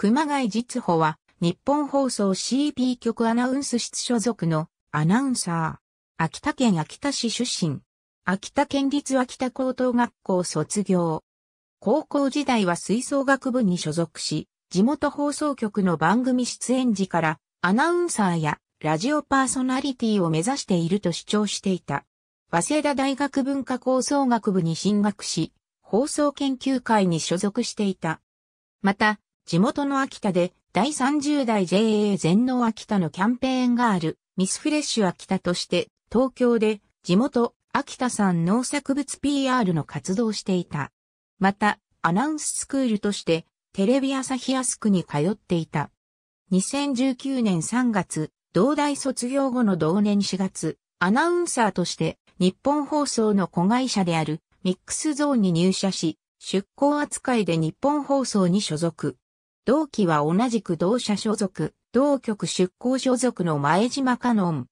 熊谷実穂は、日本放送 CP 局アナウンス室所属のアナウンサー。秋田県秋田市出身。秋田県立秋田高等学校卒業。高校時代は吹奏楽部に所属し、地元放送局の番組出演時からアナウンサーやラジオパーソナリティを目指していると主張していた。早稲田大学文化構想学部に進学し、放送研究会に所属していた。また、地元の秋田で第30代 JA 全農秋田のキャンペーンがあるミスフレッシュ秋田として東京で地元秋田産農作物 PR の活動していた。またアナウンススクールとしてテレビ朝日安区に通っていた。2019年3月、同大卒業後の同年4月、アナウンサーとして日本放送の子会社であるミックスゾーンに入社し、出向扱いで日本放送に所属。同期は同じく同社所属、同局出向所属の前島カノン。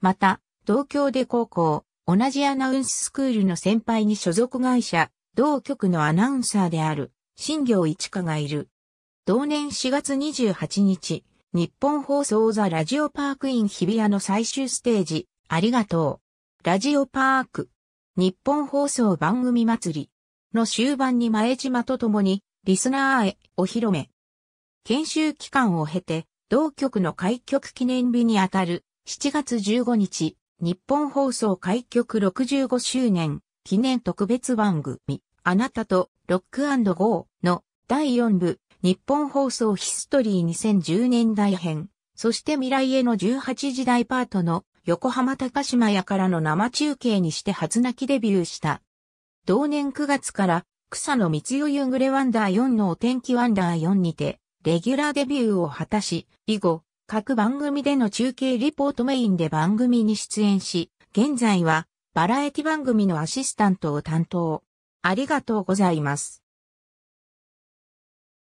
また、同郷で高校、同じアナウンススクールの先輩に所属会社、同局のアナウンサーである、新行一華がいる。同年4月28日、日本放送ザラジオパークイン日比谷の最終ステージ、ありがとう。ラジオパーク。日本放送番組祭りの終盤に前島と共にリスナーへお披露目。研修期間を経て、同局の開局記念日にあたる7月15日、日本放送開局65周年記念特別番組、あなたとロックゴーの第4部、日本放送ヒストリー2010年代編、そして未来への18時代パートの横浜高島屋からの生中継にして初泣きデビューした。同年9月から草野光代夕暮れワンダー4のお天気ワンダー4にてレギュラーデビューを果たし、以後、各番組での中継リポートメインで番組に出演し、現在はバラエティ番組のアシスタントを担当。ありがとうございます。